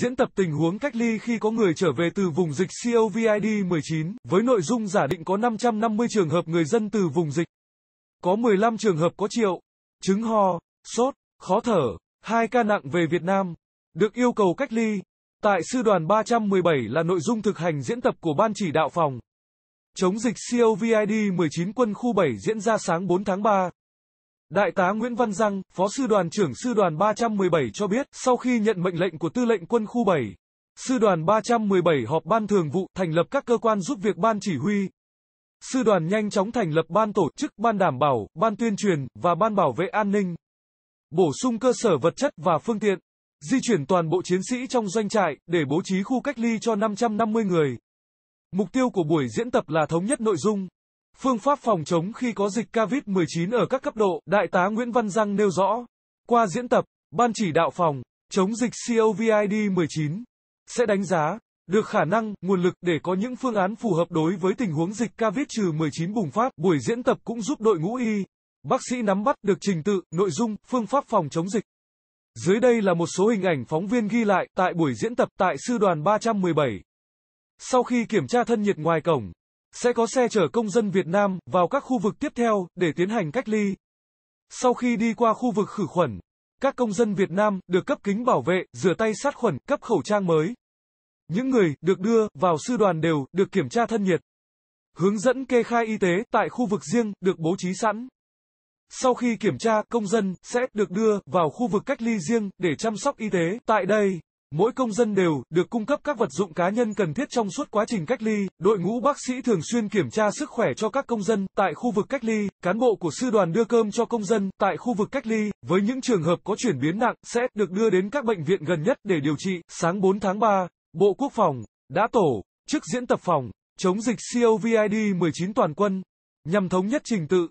diễn tập tình huống cách ly khi có người trở về từ vùng dịch COVID-19, với nội dung giả định có 550 trường hợp người dân từ vùng dịch. Có 15 trường hợp có triệu, chứng ho, sốt, khó thở, hai ca nặng về Việt Nam, được yêu cầu cách ly. Tại Sư đoàn 317 là nội dung thực hành diễn tập của Ban chỉ đạo phòng. Chống dịch COVID-19 quân khu 7 diễn ra sáng 4 tháng 3. Đại tá Nguyễn Văn Giang, Phó Sư đoàn trưởng Sư đoàn 317 cho biết, sau khi nhận mệnh lệnh của Tư lệnh Quân khu 7, Sư đoàn 317 họp Ban Thường vụ thành lập các cơ quan giúp việc Ban Chỉ huy. Sư đoàn nhanh chóng thành lập Ban Tổ chức, Ban Đảm bảo, Ban Tuyên truyền, và Ban Bảo vệ An ninh. Bổ sung cơ sở vật chất và phương tiện. Di chuyển toàn bộ chiến sĩ trong doanh trại, để bố trí khu cách ly cho 550 người. Mục tiêu của buổi diễn tập là thống nhất nội dung, Phương pháp phòng chống khi có dịch COVID-19 ở các cấp độ, Đại tá Nguyễn Văn Giang nêu rõ. Qua diễn tập, Ban chỉ đạo phòng chống dịch COVID-19 sẽ đánh giá được khả năng, nguồn lực để có những phương án phù hợp đối với tình huống dịch COVID-19 bùng phát. Buổi diễn tập cũng giúp đội ngũ y, bác sĩ nắm bắt được trình tự, nội dung, phương pháp phòng chống dịch. Dưới đây là một số hình ảnh phóng viên ghi lại tại buổi diễn tập tại Sư đoàn 317. Sau khi kiểm tra thân nhiệt ngoài cổng, sẽ có xe chở công dân Việt Nam vào các khu vực tiếp theo để tiến hành cách ly. Sau khi đi qua khu vực khử khuẩn, các công dân Việt Nam được cấp kính bảo vệ, rửa tay sát khuẩn, cấp khẩu trang mới. Những người được đưa vào sư đoàn đều được kiểm tra thân nhiệt. Hướng dẫn kê khai y tế tại khu vực riêng được bố trí sẵn. Sau khi kiểm tra, công dân sẽ được đưa vào khu vực cách ly riêng để chăm sóc y tế tại đây. Mỗi công dân đều được cung cấp các vật dụng cá nhân cần thiết trong suốt quá trình cách ly. Đội ngũ bác sĩ thường xuyên kiểm tra sức khỏe cho các công dân tại khu vực cách ly. Cán bộ của sư đoàn đưa cơm cho công dân tại khu vực cách ly. Với những trường hợp có chuyển biến nặng sẽ được đưa đến các bệnh viện gần nhất để điều trị. Sáng 4 tháng 3, Bộ Quốc phòng đã tổ chức diễn tập phòng chống dịch COVID-19 toàn quân nhằm thống nhất trình tự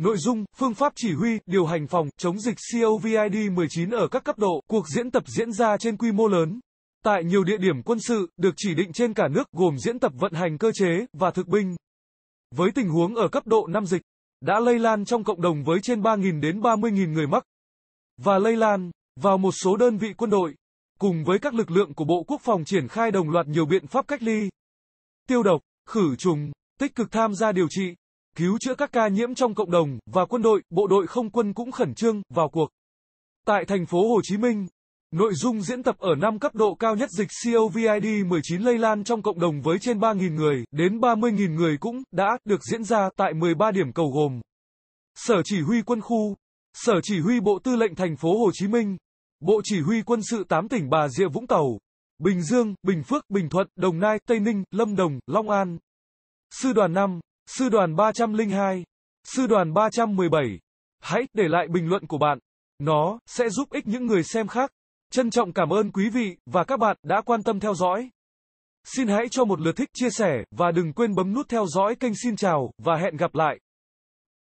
Nội dung, phương pháp chỉ huy, điều hành phòng, chống dịch COVID-19 ở các cấp độ, cuộc diễn tập diễn ra trên quy mô lớn. Tại nhiều địa điểm quân sự, được chỉ định trên cả nước gồm diễn tập vận hành cơ chế và thực binh. Với tình huống ở cấp độ 5 dịch, đã lây lan trong cộng đồng với trên 3.000 đến 30.000 người mắc và lây lan vào một số đơn vị quân đội, cùng với các lực lượng của Bộ Quốc phòng triển khai đồng loạt nhiều biện pháp cách ly, tiêu độc, khử trùng, tích cực tham gia điều trị, cứu chữa các ca nhiễm trong cộng đồng và quân đội, bộ đội không quân cũng khẩn trương vào cuộc. Tại thành phố Hồ Chí Minh, nội dung diễn tập ở 5 cấp độ cao nhất dịch COVID-19 lây lan trong cộng đồng với trên 3.000 người đến 30.000 người cũng đã được diễn ra tại 13 điểm cầu gồm Sở Chỉ huy Quân khu, Sở Chỉ huy Bộ Tư lệnh thành phố Hồ Chí Minh, Bộ Chỉ huy Quân sự 8 tỉnh Bà Rịa Vũng Tàu, Bình Dương, Bình Phước, Bình Thuận, Đồng Nai, Tây Ninh, Lâm Đồng, Long An. Sư đoàn 5 Sư đoàn 302, sư đoàn 317. Hãy để lại bình luận của bạn. Nó sẽ giúp ích những người xem khác. Trân trọng cảm ơn quý vị và các bạn đã quan tâm theo dõi. Xin hãy cho một lượt thích chia sẻ và đừng quên bấm nút theo dõi kênh Xin chào và hẹn gặp lại.